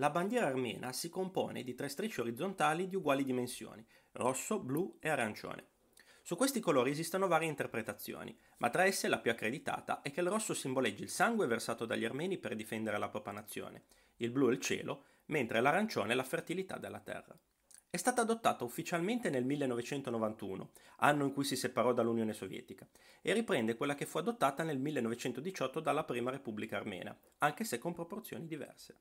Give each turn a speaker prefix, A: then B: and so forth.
A: La bandiera armena si compone di tre strisce orizzontali di uguali dimensioni, rosso, blu e arancione. Su questi colori esistono varie interpretazioni, ma tra esse la più accreditata è che il rosso simboleggi il sangue versato dagli armeni per difendere la propria nazione, il blu il cielo, mentre l'arancione la fertilità della terra. È stata adottata ufficialmente nel 1991, anno in cui si separò dall'Unione Sovietica, e riprende quella che fu adottata nel 1918 dalla Prima Repubblica Armena, anche se con proporzioni diverse.